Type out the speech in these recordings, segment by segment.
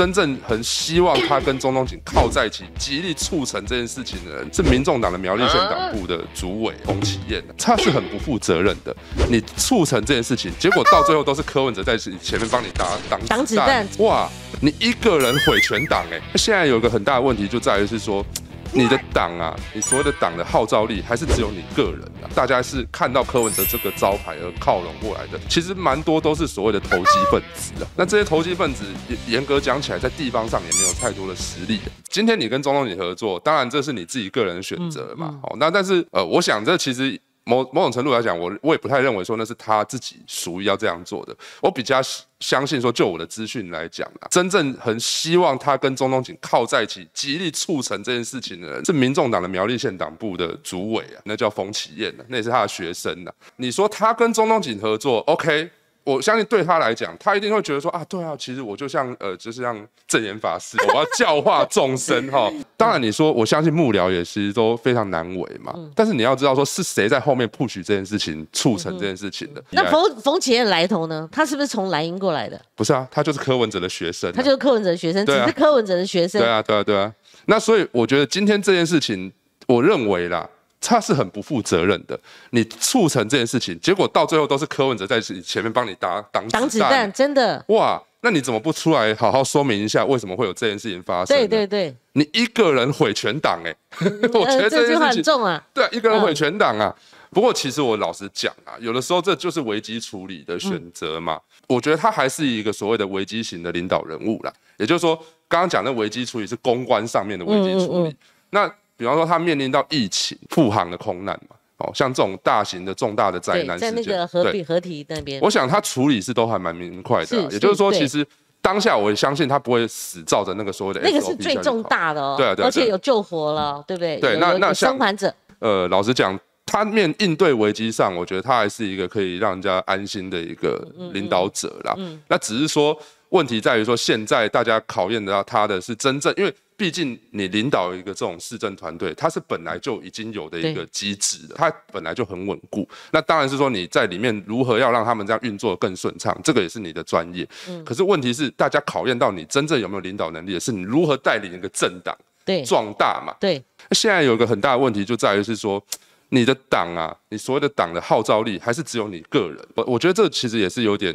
真正很希望他跟中东锦靠在一起，极力促成这件事情的人，是民众党的苗栗县党部的主委洪启燕。他是很不负责任的。你促成这件事情，结果到最后都是柯文哲在前面帮你挡挡子弹，哇！你一个人毁全党哎！现在有个很大的问题，就在于是说。你的党啊，你所谓的党的号召力还是只有你个人的，大家是看到柯文哲这个招牌而靠拢过来的，其实蛮多都是所谓的投机分子啊。那这些投机分子，严格讲起来，在地方上也没有太多的实力今天你跟中东你合作，当然这是你自己个人选择嘛。哦，那但是呃，我想这其实。某某种程度来讲，我我也不太认为说那是他自己属于要这样做的。我比较相信说，就我的资讯来讲啊，真正很希望他跟中东锦靠在一起，极力促成这件事情的人，是民众党的苗栗县党部的主委啊，那叫冯启燕、啊、那也是他的学生呐。你说他跟中东锦合作，OK？我相信对他来讲，他一定会觉得说啊，对啊，其实我就像呃，就是像正言法师，我要教化众生哈。当然你说，我相信幕僚也其实都非常难为嘛。但是你要知道说，是谁在后面 push 这件事情、促成这件事情的？那冯冯起的来头呢？他是不是从蓝鹰过来的？不是啊，他就是柯文哲的学生。他就是柯文哲的学生，只是柯文哲的学生。对啊，对啊，对啊。那所以我觉得今天这件事情，我认为啦。他是很不负责任的，你促成这件事情，结果到最后都是柯文哲在前面帮你打挡挡子弹，真的哇？那你怎么不出来好好说明一下，为什么会有这件事情发生？对对对，你一个人毁全党哎，我觉得这件事情很重啊。对，一个人毁全党啊。不过其实我老实讲啊，有的时候这就是危机处理的选择嘛。我觉得他还是一个所谓的危机型的领导人物啦。也就是说，刚刚讲的危机处理是公关上面的危机处理。那。比方说，他面临到疫情、复航的空难嘛，哦，像这种大型的、重大的灾难，在那个合体合体那边，我想他处理是都还蛮明快的。也就是说，其实当下我也相信他不会死照着那个所谓的。那个是最重大的哦，对，而且有救活了，对不对？对，那那者，呃，老实讲，他面应对危机上，我觉得他还是一个可以让人家安心的一个领导者啦。嗯，那只是说问题在于说，现在大家考验到他的是真正因为。毕竟你领导一个这种市政团队，它是本来就已经有的一个机制的，它本来就很稳固。那当然是说你在里面如何要让他们这样运作更顺畅，这个也是你的专业。嗯。可是问题是，大家考验到你真正有没有领导能力，也是你如何带领一个政党壮大嘛？对。那现在有一个很大的问题，就在于是说，你的党啊，你所谓的党的号召力，还是只有你个人。我我觉得这其实也是有点。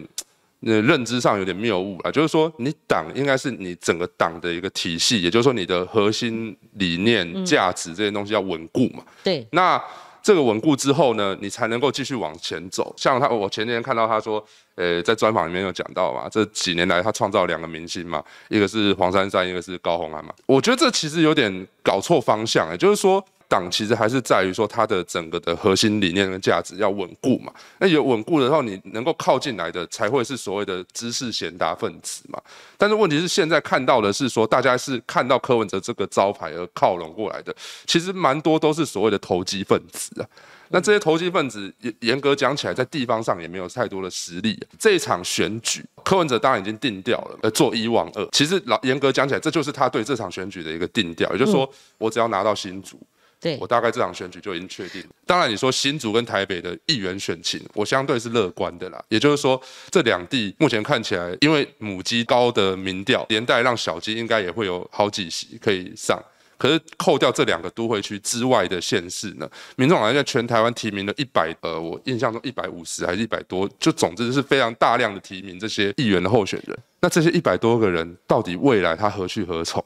呃，认知上有点谬误了，就是说，你党应该是你整个党的一个体系，也就是说，你的核心理念、价值这些东西要稳固嘛。对，那这个稳固之后呢，你才能够继续往前走。像他，我前天看到他说，呃，在专访里面有讲到嘛，这几年来他创造两个明星嘛，一个是黄珊珊，一个是高洪安嘛。我觉得这其实有点搞错方向，也就是说。党其实还是在于说它的整个的核心理念跟价值要稳固嘛。那有稳固的时候，你能够靠近来的才会是所谓的知识贤达分子嘛。但是问题是现在看到的是说大家是看到柯文哲这个招牌而靠拢过来的，其实蛮多都是所谓的投机分子啊。那这些投机分子严严格讲起来，在地方上也没有太多的实力。这一场选举，柯文哲当然已经定调了，呃，做一望二。其实老严格讲起来，这就是他对这场选举的一个定调，也就是说我只要拿到新竹。对我大概这场选举就已经确定。当然，你说新竹跟台北的议员选情，我相对是乐观的啦。也就是说，这两地目前看起来，因为母鸡高的民调，连带让小鸡应该也会有好几席可以上。可是，扣掉这两个都会区之外的县市呢，民众党在全台湾提名了一百，呃，我印象中一百五十还是一百多，就总之是非常大量的提名这些议员的候选人。那这些一百多个人，到底未来他何去何从？